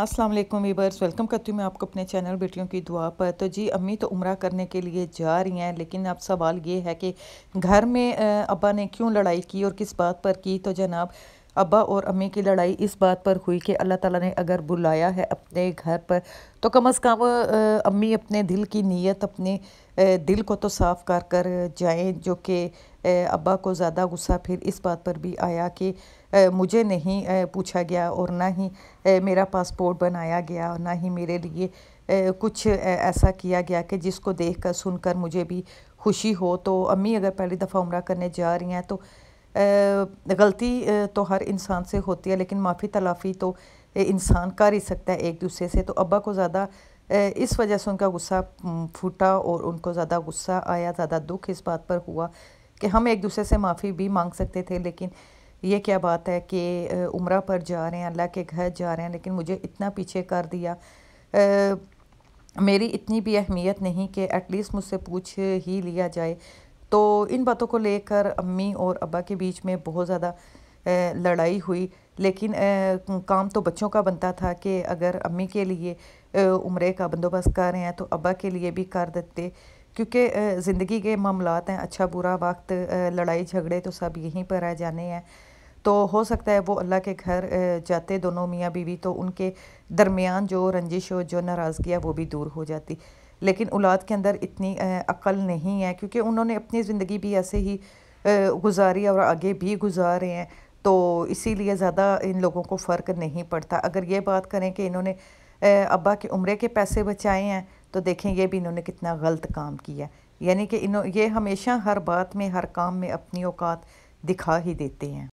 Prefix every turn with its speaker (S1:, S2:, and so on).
S1: अस्सलाम वालेकुम वीबर्स वेलकम करती हूँ मैं आपको अपने चैनल बेटियों की दुआ पर तो जी अम्मी तो उम्र करने के लिए जा रही हैं लेकिन अब सवाल ये है कि घर में अब्बा ने क्यों लड़ाई की और किस बात पर की तो जनाब अब्बा और अम्मी की लड़ाई इस बात पर हुई कि अल्लाह ताला ने अगर बुलाया है अपने घर पर तो कम अज़ कम अम्मी अपने दिल की नीयत अपने दिल को तो साफ़ कर कर जाएँ जो कि अब्बा को ज़्यादा गुस्सा फिर इस बात पर भी आया कि मुझे नहीं पूछा गया और ना ही मेरा पासपोर्ट बनाया गया ना ही मेरे लिए कुछ ऐसा किया गया कि जिसको देख कर सुनकर मुझे भी खुशी हो तो अम्मी अगर पहली दफ़ा उम्र करने जा रही हैं तो गलती तो हर इंसान से होती है लेकिन माफ़ी तलाफ़ी तो इंसान कर ही सकता है एक दूसरे से तो अब्बा को ज़्यादा इस वजह से उनका गुस्सा फूटा और उनको ज़्यादा गुस्सा आया ज़्यादा दुख इस बात पर हुआ कि हम एक दूसरे से माफ़ी भी मांग सकते थे लेकिन ये क्या बात है कि उम्र पर जा रहे हैं अल्लाह के घर जा रहे हैं लेकिन मुझे इतना पीछे कर दिया आ, मेरी इतनी भी अहमियत नहीं कि एटलीस्ट मुझसे पूछ ही लिया जाए तो इन बातों को लेकर अम्मी और अब्बा के बीच में बहुत ज़्यादा लड़ाई हुई लेकिन काम तो बच्चों का बनता था कि अगर अम्मी के लिए उम्र का बंदोबस्त कर रहे हैं तो अब्बा के लिए भी कर देते क्योंकि ज़िंदगी के मामला हैं अच्छा बुरा वक्त लड़ाई झगड़े तो सब यहीं पर आ जाने हैं तो हो सकता है वो अल्लाह के घर जाते दोनों मियाँ बीवी तो उनके दरमियान जो रंजिश हो जो नाराज़गी है वो भी दूर हो जाती लेकिन औलाद के अंदर इतनी अकल नहीं है क्योंकि उन्होंने अपनी ज़िंदगी भी ऐसे ही गुजारी और आगे भी गुजारे हैं तो इसीलिए ज़्यादा इन लोगों को फ़र्क नहीं पड़ता अगर ये बात करें कि इन्होंने अब्बा के उम्र के पैसे बचाए हैं तो देखें ये भी इन्होंने कितना गलत काम किया यानी कि इन्हों ये हमेशा हर बात में हर काम में अपनी औकात दिखा ही देते हैं